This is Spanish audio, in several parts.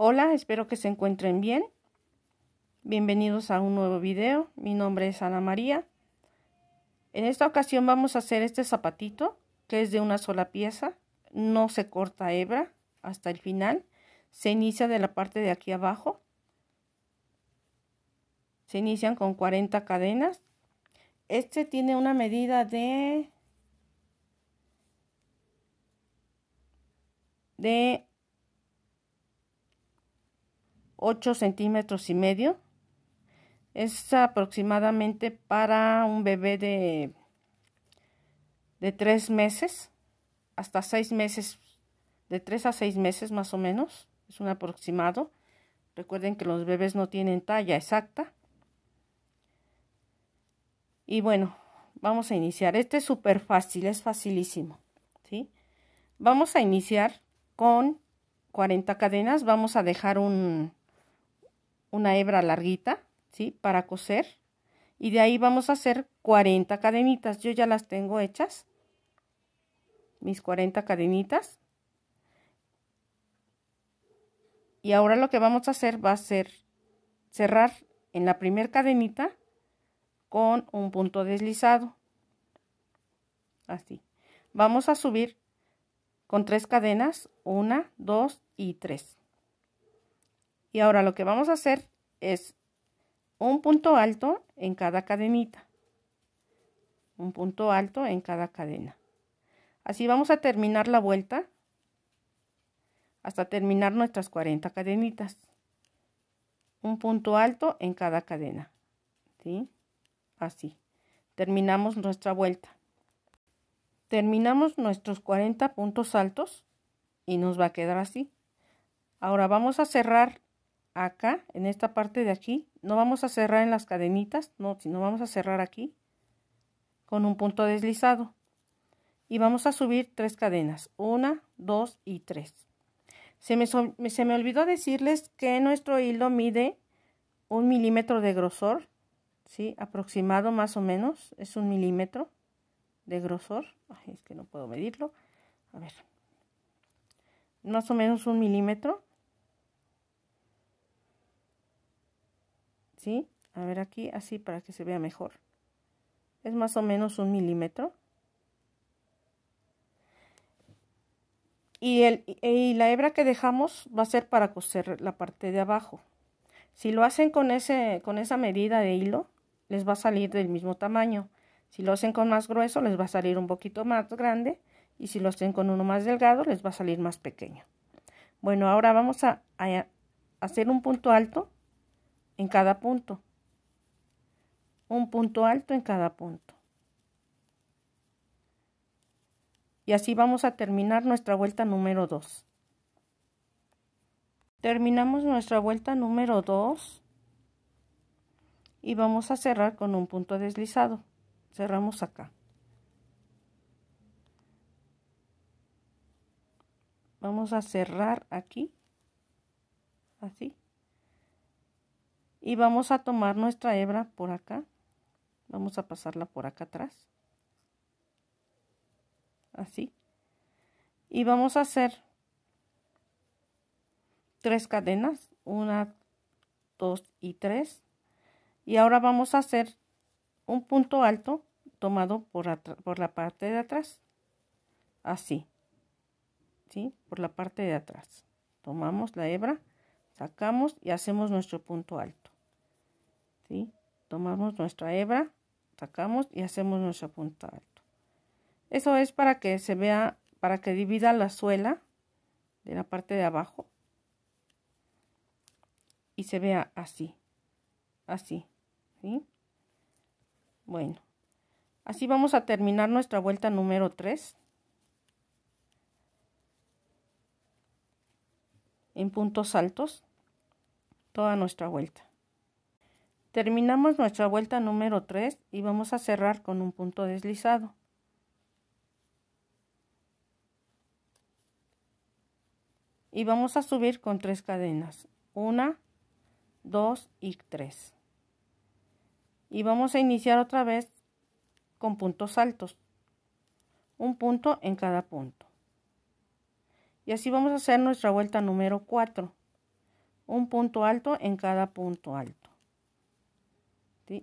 Hola, espero que se encuentren bien. Bienvenidos a un nuevo video. Mi nombre es Ana María. En esta ocasión vamos a hacer este zapatito, que es de una sola pieza. No se corta hebra hasta el final. Se inicia de la parte de aquí abajo. Se inician con 40 cadenas. Este tiene una medida de de 8 centímetros y medio. Es aproximadamente para un bebé de, de 3 meses, hasta 6 meses, de 3 a 6 meses más o menos, es un aproximado. Recuerden que los bebés no tienen talla exacta. Y bueno, vamos a iniciar. Este es súper fácil, es facilísimo. ¿sí? Vamos a iniciar con 40 cadenas. Vamos a dejar un, una hebra larguita, ¿sí? Para coser. Y de ahí vamos a hacer 40 cadenitas. Yo ya las tengo hechas. Mis 40 cadenitas. Y ahora lo que vamos a hacer va a ser cerrar en la primera cadenita con un punto deslizado. Así. Vamos a subir con tres cadenas. Una, dos y tres. Y ahora lo que vamos a hacer es un punto alto en cada cadenita. Un punto alto en cada cadena. Así vamos a terminar la vuelta hasta terminar nuestras 40 cadenitas. Un punto alto en cada cadena. Así. Terminamos nuestra vuelta. Terminamos nuestros 40 puntos altos y nos va a quedar así. Ahora vamos a cerrar acá, en esta parte de aquí, no vamos a cerrar en las cadenitas, no, sino vamos a cerrar aquí con un punto deslizado. Y vamos a subir tres cadenas, una, dos y tres. Se me, se me olvidó decirles que nuestro hilo mide un milímetro de grosor, ¿sí? aproximado más o menos, es un milímetro de grosor. es que no puedo medirlo. A ver, más o menos un milímetro A ver aquí, así para que se vea mejor. Es más o menos un milímetro. Y, el, y la hebra que dejamos va a ser para coser la parte de abajo. Si lo hacen con, ese, con esa medida de hilo, les va a salir del mismo tamaño. Si lo hacen con más grueso, les va a salir un poquito más grande. Y si lo hacen con uno más delgado, les va a salir más pequeño. Bueno, ahora vamos a hacer un punto alto en cada punto. Un punto alto en cada punto. Y así vamos a terminar nuestra vuelta número 2. Terminamos nuestra vuelta número 2 y vamos a cerrar con un punto deslizado. Cerramos acá. Vamos a cerrar aquí, así y vamos a tomar nuestra hebra por acá vamos a pasarla por acá atrás así y vamos a hacer tres cadenas una dos y tres y ahora vamos a hacer un punto alto tomado por, por la parte de atrás así ¿sí? por la parte de atrás tomamos la hebra sacamos y hacemos nuestro punto alto Tomamos nuestra hebra, sacamos y hacemos nuestro punta alto. Eso es para que se vea, para que divida la suela de la parte de abajo y se vea así, así, ¿sí? Bueno, así vamos a terminar nuestra vuelta número 3. En puntos altos, toda nuestra vuelta. Terminamos nuestra vuelta número 3 y vamos a cerrar con un punto deslizado. Y vamos a subir con tres cadenas. 1, 2 y 3. Y vamos a iniciar otra vez con puntos altos. Un punto en cada punto. Y así vamos a hacer nuestra vuelta número 4. Un punto alto en cada punto alto.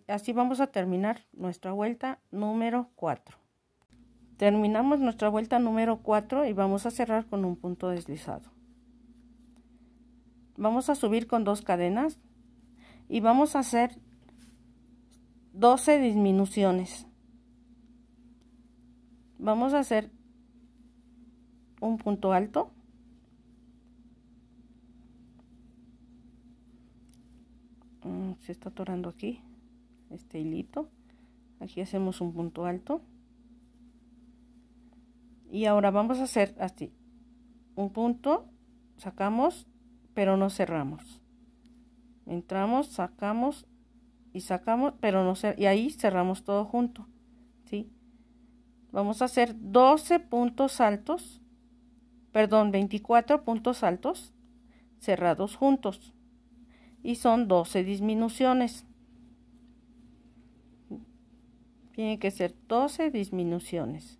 Así vamos a terminar nuestra vuelta número 4. Terminamos nuestra vuelta número 4 y vamos a cerrar con un punto deslizado. Vamos a subir con dos cadenas y vamos a hacer 12 disminuciones. Vamos a hacer un punto alto. Mm, se está atorando aquí este hilito aquí hacemos un punto alto y ahora vamos a hacer así un punto sacamos pero no cerramos entramos sacamos y sacamos pero no y ahí cerramos todo junto ¿sí? vamos a hacer 12 puntos altos perdón 24 puntos altos cerrados juntos y son 12 disminuciones tiene que ser 12 disminuciones,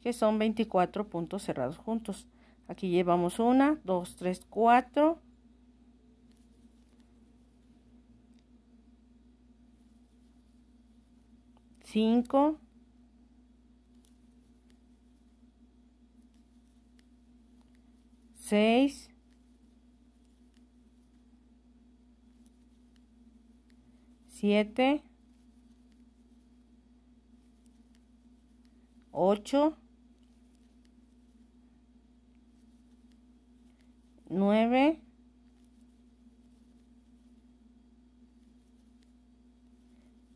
que son 24 puntos cerrados juntos. Aquí llevamos 1, 2, 3, 4. Cinco, seis, siete, 8, 9,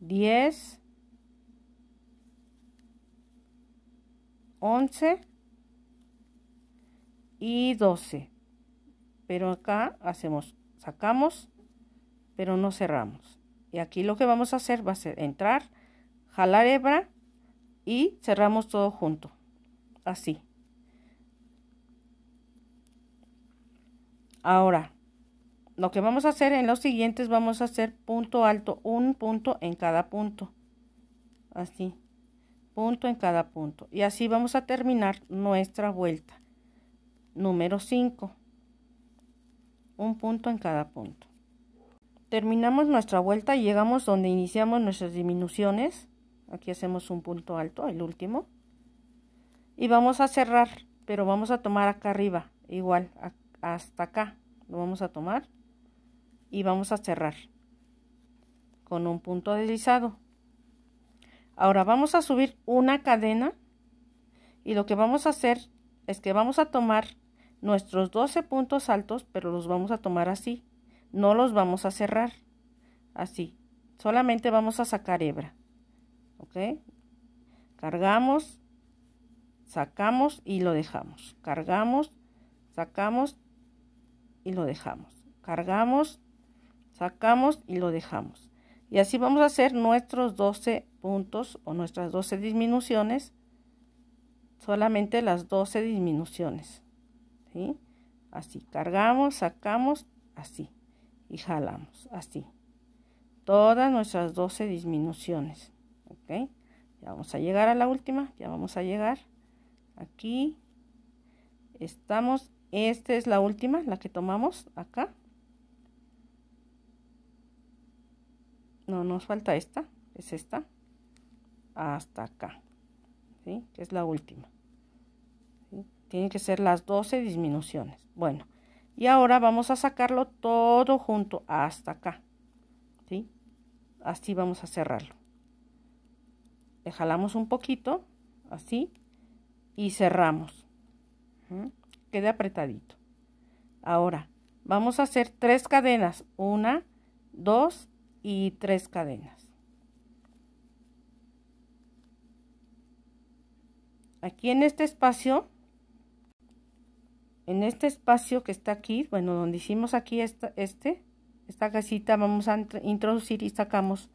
10, 11 y 12. Pero acá hacemos, sacamos, pero no cerramos. Y aquí lo que vamos a hacer va a ser entrar, jalar hebra y cerramos todo junto, así. Ahora, lo que vamos a hacer en los siguientes, vamos a hacer punto alto, un punto en cada punto, así, punto en cada punto. Y así vamos a terminar nuestra vuelta, número 5, un punto en cada punto. Terminamos nuestra vuelta y llegamos donde iniciamos nuestras disminuciones aquí hacemos un punto alto el último y vamos a cerrar pero vamos a tomar acá arriba igual hasta acá lo vamos a tomar y vamos a cerrar con un punto deslizado ahora vamos a subir una cadena y lo que vamos a hacer es que vamos a tomar nuestros 12 puntos altos pero los vamos a tomar así no los vamos a cerrar así solamente vamos a sacar hebra ¿ok? Cargamos, sacamos y lo dejamos. Cargamos, sacamos y lo dejamos. Cargamos, sacamos y lo dejamos. Y así vamos a hacer nuestros 12 puntos o nuestras 12 disminuciones, solamente las 12 disminuciones, ¿sí? Así, cargamos, sacamos, así y jalamos, así. Todas nuestras 12 disminuciones ok ya vamos a llegar a la última ya vamos a llegar aquí estamos esta es la última la que tomamos acá no nos falta esta es esta hasta acá ¿sí? que es la última ¿sí? tienen que ser las 12 disminuciones bueno y ahora vamos a sacarlo todo junto hasta acá ¿sí? así vamos a cerrarlo le jalamos un poquito, así, y cerramos. Quede apretadito. Ahora, vamos a hacer tres cadenas, una, dos y tres cadenas. Aquí en este espacio, en este espacio que está aquí, bueno, donde hicimos aquí este, esta casita, vamos a introducir y sacamos,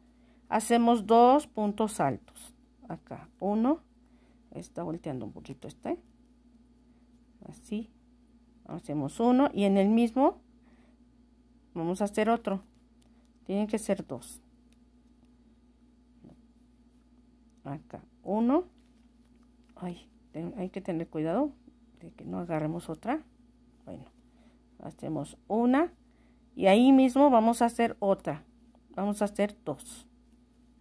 hacemos dos puntos altos acá uno está volteando un poquito este así hacemos uno y en el mismo vamos a hacer otro tienen que ser dos acá uno hay que tener cuidado de que no agarremos otra bueno hacemos una y ahí mismo vamos a hacer otra vamos a hacer dos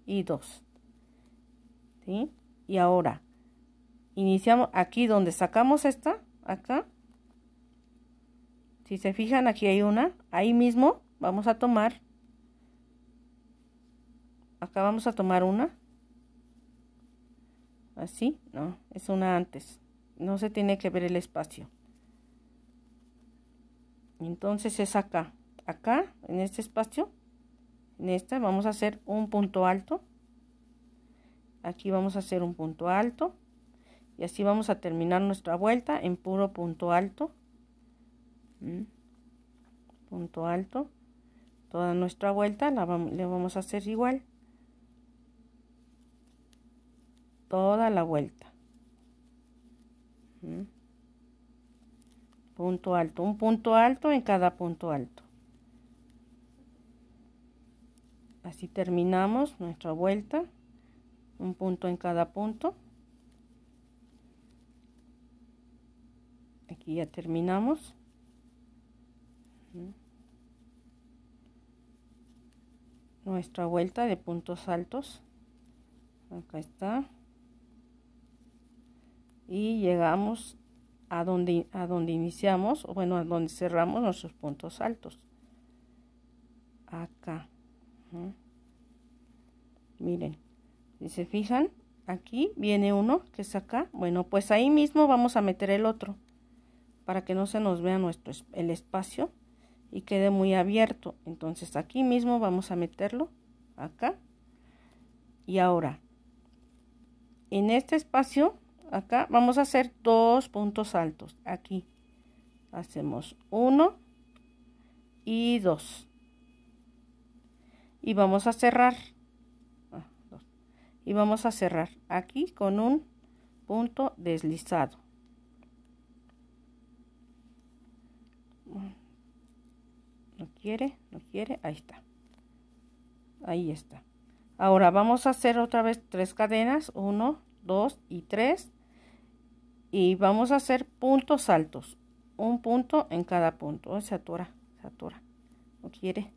y dos y ahora, iniciamos aquí donde sacamos esta, acá. Si se fijan, aquí hay una. Ahí mismo vamos a tomar. Acá vamos a tomar una. Así, no, es una antes. No se tiene que ver el espacio. Entonces es acá. Acá, en este espacio, en esta, vamos a hacer un punto alto aquí vamos a hacer un punto alto y así vamos a terminar nuestra vuelta en puro punto alto ¿Mm? punto alto toda nuestra vuelta la vamos, le vamos a hacer igual toda la vuelta ¿Mm? punto alto un punto alto en cada punto alto así terminamos nuestra vuelta un punto en cada punto aquí ya terminamos nuestra vuelta de puntos altos acá está y llegamos a donde a donde iniciamos o bueno a donde cerramos nuestros puntos altos acá miren si se fijan, aquí viene uno que es acá. Bueno, pues ahí mismo vamos a meter el otro para que no se nos vea nuestro, el espacio y quede muy abierto. Entonces aquí mismo vamos a meterlo acá. Y ahora, en este espacio acá vamos a hacer dos puntos altos. Aquí hacemos uno y dos. Y vamos a cerrar y vamos a cerrar aquí con un punto deslizado no quiere no quiere ahí está ahí está ahora vamos a hacer otra vez tres cadenas Uno, dos y tres. y vamos a hacer puntos altos un punto en cada punto oh, se atura, se atura. no quiere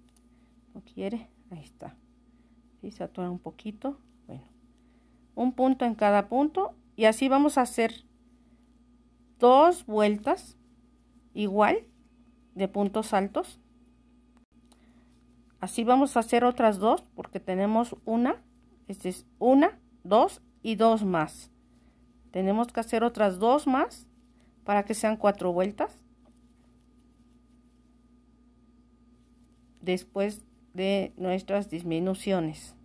no quiere ahí está y se atura un poquito un punto en cada punto y así vamos a hacer dos vueltas igual de puntos altos así vamos a hacer otras dos porque tenemos una este es una dos y dos más tenemos que hacer otras dos más para que sean cuatro vueltas después de nuestras disminuciones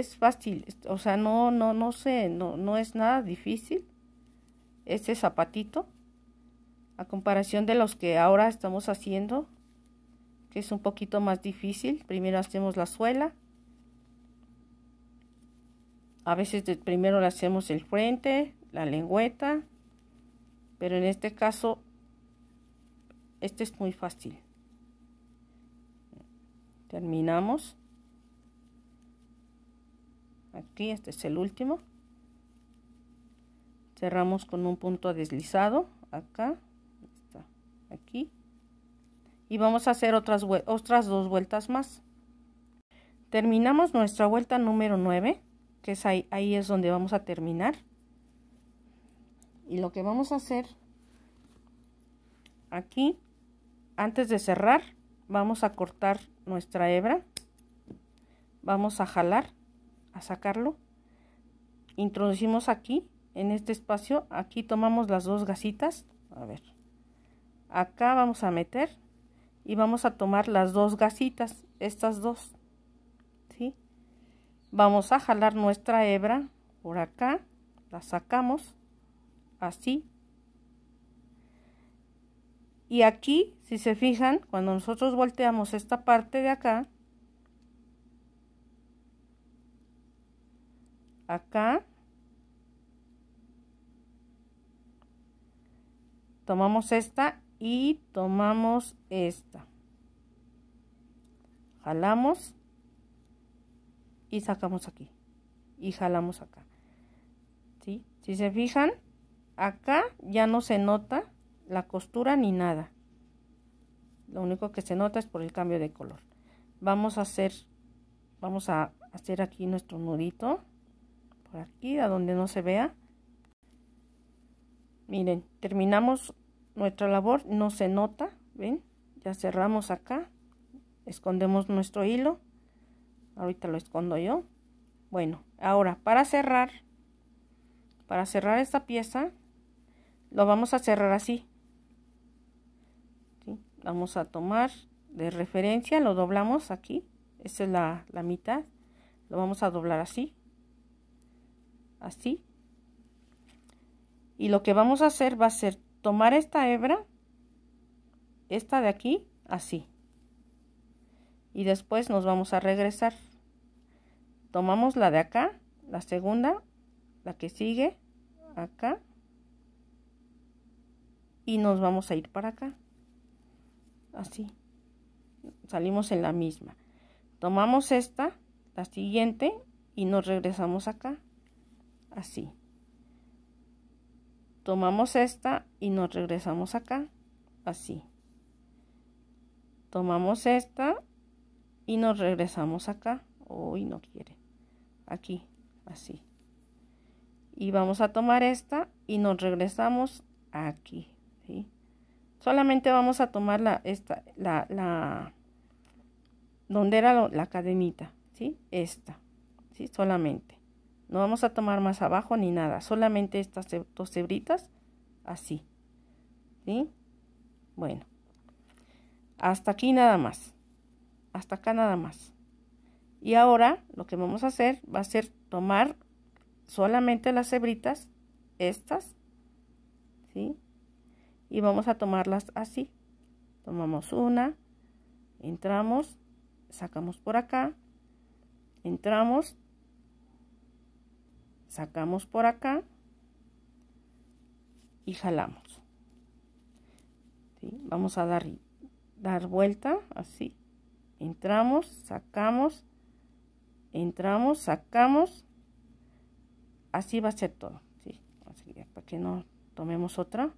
es fácil, o sea, no, no, no sé, no, no es nada difícil este zapatito a comparación de los que ahora estamos haciendo, que es un poquito más difícil. Primero hacemos la suela, a veces primero le hacemos el frente, la lengüeta, pero en este caso, este es muy fácil. Terminamos aquí este es el último cerramos con un punto deslizado acá está, aquí y vamos a hacer otras, dos vueltas más terminamos nuestra vuelta número 9 que es ahí, ahí es donde vamos a terminar y lo que vamos a hacer aquí antes de cerrar vamos a cortar nuestra hebra vamos a jalar a sacarlo. Introducimos aquí, en este espacio, aquí tomamos las dos gasitas, a ver, acá vamos a meter y vamos a tomar las dos gasitas, estas dos, ¿sí? Vamos a jalar nuestra hebra por acá, la sacamos, así. Y aquí, si se fijan, cuando nosotros volteamos esta parte de acá, acá tomamos esta y tomamos esta jalamos y sacamos aquí y jalamos acá si se fijan acá ya no se nota la costura ni nada lo único que se nota es por el cambio de color vamos a hacer vamos a hacer aquí nuestro nudito por aquí a donde no se vea miren terminamos nuestra labor no se nota ven ya cerramos acá escondemos nuestro hilo ahorita lo escondo yo bueno ahora para cerrar para cerrar esta pieza lo vamos a cerrar así vamos a tomar de referencia lo doblamos aquí Esa es la mitad lo vamos a doblar así así. Y lo que vamos a hacer va a ser tomar esta hebra, esta de aquí, así. Y después nos vamos a regresar. Tomamos la de acá, la segunda, la que sigue, acá. Y nos vamos a ir para acá. Así. Salimos en la misma. Tomamos esta, la siguiente, y nos regresamos acá así. Tomamos esta y nos regresamos acá, así. Tomamos esta y nos regresamos acá. Uy, no quiere. Aquí, así. Y vamos a tomar esta y nos regresamos aquí, Solamente vamos a tomar la, esta, la, la, donde era la cadenita, ¿sí? Esta, ¿sí? Solamente. No vamos a tomar más abajo ni nada, solamente estas dos hebritas, así. ¿Sí? Bueno, hasta aquí nada más. Hasta acá nada más. Y ahora lo que vamos a hacer va a ser tomar solamente las hebritas, estas, ¿sí? Y vamos a tomarlas así. Tomamos una, entramos, sacamos por acá, entramos, sacamos por acá y jalamos. Vamos a dar, dar vuelta así. Entramos, sacamos, entramos, sacamos. Así va a ser todo. Así, para que no tomemos otra.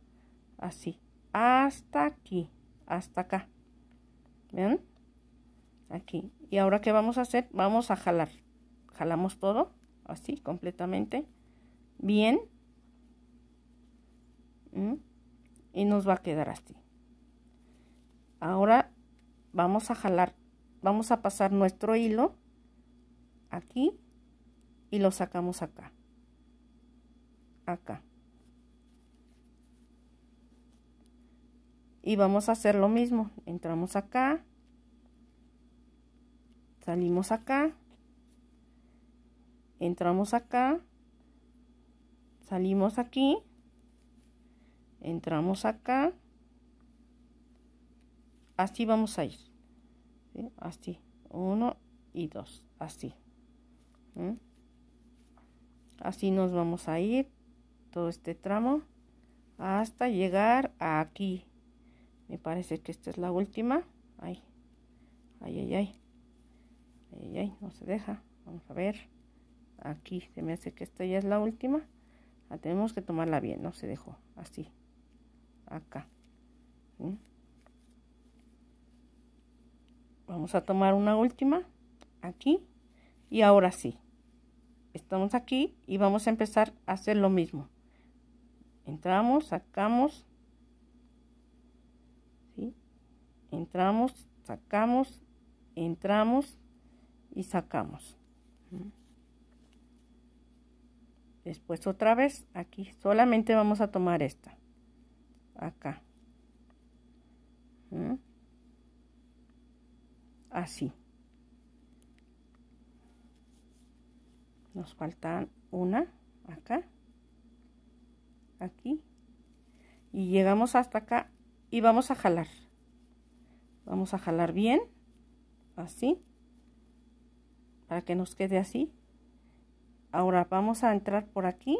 Así. Hasta aquí. Hasta acá. ¿Ven? Aquí. ¿Y ahora qué vamos a hacer? Vamos a jalar. Jalamos todo así completamente, bien, mm. y nos va a quedar así. Ahora vamos a jalar, vamos a pasar nuestro hilo aquí y lo sacamos acá, acá. Y vamos a hacer lo mismo, entramos acá, salimos acá, entramos acá, salimos aquí, entramos acá, así vamos a ir, así, uno y dos, así. Así nos vamos a ir todo este tramo hasta llegar aquí. Me parece que esta es la última. ahí, ay, ay, ay. Ay, ay, no se deja. Vamos a ver aquí se me hace que esta ya es la última la tenemos que tomarla bien no se dejó así acá vamos a tomar una última aquí y ahora sí estamos aquí y vamos a empezar a hacer lo mismo entramos sacamos ¿sí? entramos sacamos entramos y sacamos ¿Mm? después otra vez aquí solamente vamos a tomar esta acá ¿Mm? así nos faltan una acá aquí y llegamos hasta acá y vamos a jalar vamos a jalar bien así para que nos quede así Ahora vamos a entrar por aquí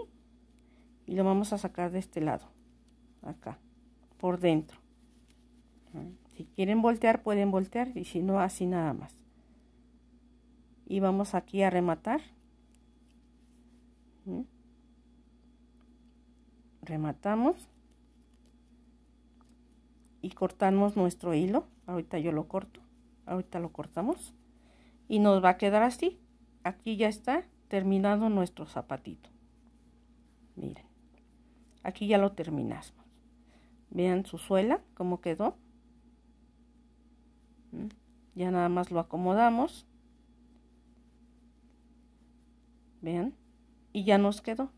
y lo vamos a sacar de este lado, acá, por dentro. Si quieren voltear, pueden voltear y si no, así nada más. Y vamos aquí a rematar. ¿Mm? Rematamos y cortamos nuestro hilo. Ahorita yo lo corto, ahorita lo cortamos y nos va a quedar así. Aquí ya está terminado nuestro zapatito. Miren, aquí ya lo terminamos. Vean su suela, cómo quedó. Mm, ya nada más lo acomodamos. Vean, y ya nos quedó.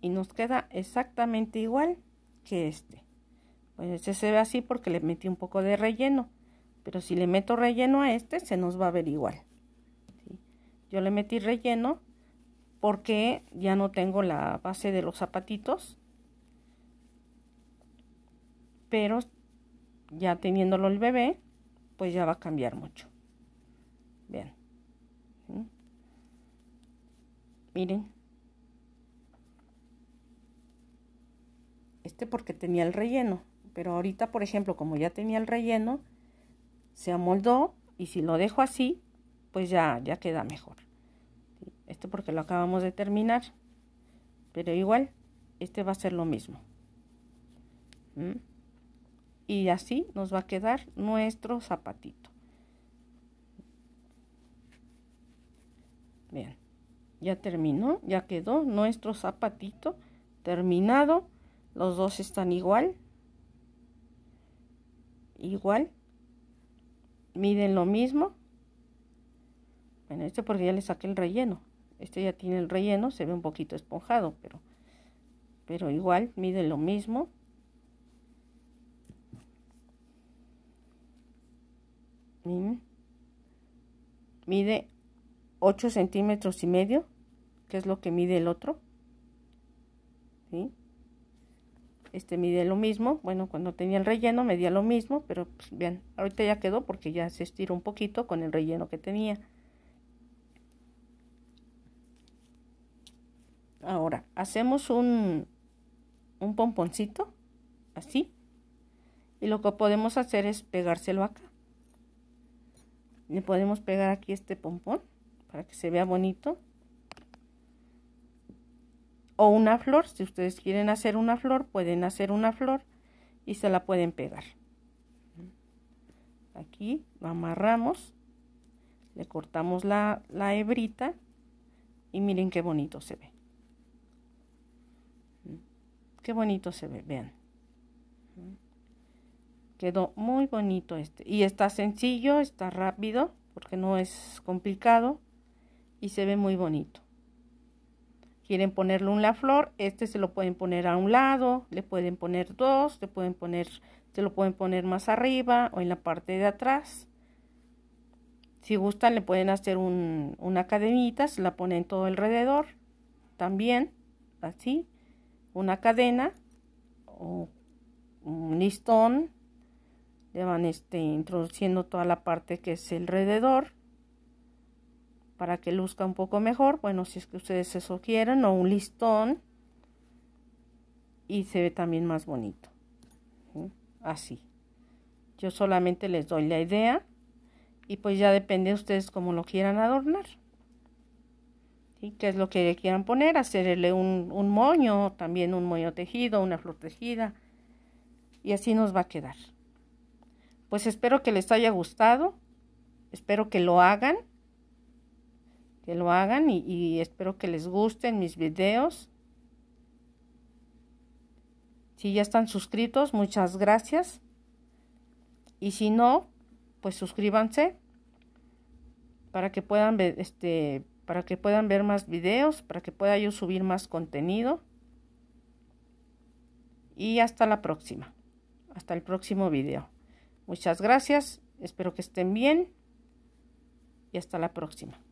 Y nos queda exactamente igual que este. Pues este se ve así porque le metí un poco de relleno. Pero si le meto relleno a este, se nos va a ver igual. Yo le metí relleno porque ya no tengo la base de los zapatitos. Pero ya teniéndolo el bebé, pues ya va a cambiar mucho. Bien. ¿Mm? Miren. Este porque tenía el relleno. Pero ahorita, por ejemplo, como ya tenía el relleno, se amoldó y si lo dejo así, pues ya, ya queda mejor este porque lo acabamos de terminar pero igual este va a ser lo mismo y así nos va a quedar nuestro zapatito bien ya terminó ya quedó nuestro zapatito terminado los dos están igual igual miden lo mismo Bueno, este porque ya le saqué el relleno este ya tiene el relleno, se ve un poquito esponjado, pero, pero igual mide lo mismo. Mm. Mide 8 centímetros y medio, que es lo que mide el otro. Este mide lo mismo. Bueno, cuando tenía el relleno medía lo mismo, pero pues, vean, ahorita ya quedó porque ya se estiró un poquito con el relleno que tenía. Ahora, hacemos un, pomponcito, así. Y lo que podemos hacer es pegárselo acá. Le podemos pegar aquí este pompón para que se vea bonito. O una flor, si ustedes quieren hacer una flor, pueden hacer una flor y se la pueden pegar. Aquí lo amarramos, le cortamos la, la hebrita y miren qué bonito se ve. Qué bonito se ve, vean. Quedó muy bonito este. Y está sencillo, está rápido, porque no es complicado. Y se ve muy bonito. Quieren ponerle una flor, este se lo pueden poner a un lado, le pueden poner dos, pueden poner, se lo pueden poner más arriba o en la parte de atrás. Si gustan, le pueden hacer una cadenita, se la ponen todo alrededor. También, así una cadena o un listón le van este, introduciendo toda la parte que es alrededor para que luzca un poco mejor bueno si es que ustedes eso quieren o un listón y se ve también más bonito así yo solamente les doy la idea y pues ya depende de ustedes cómo lo quieran adornar y ¿Qué es lo que quieran poner? Hacerle un, un moño, también un moño tejido, una flor tejida. Y así nos va a quedar. Pues espero que les haya gustado. Espero que lo hagan. Que lo hagan y, espero que les gusten mis videos. Si ya están suscritos, muchas gracias. Y si no, pues suscríbanse para que puedan ver este, para que puedan ver más videos, para que pueda yo subir más contenido. Y hasta la próxima, hasta el próximo video. Muchas gracias, espero que estén bien y hasta la próxima.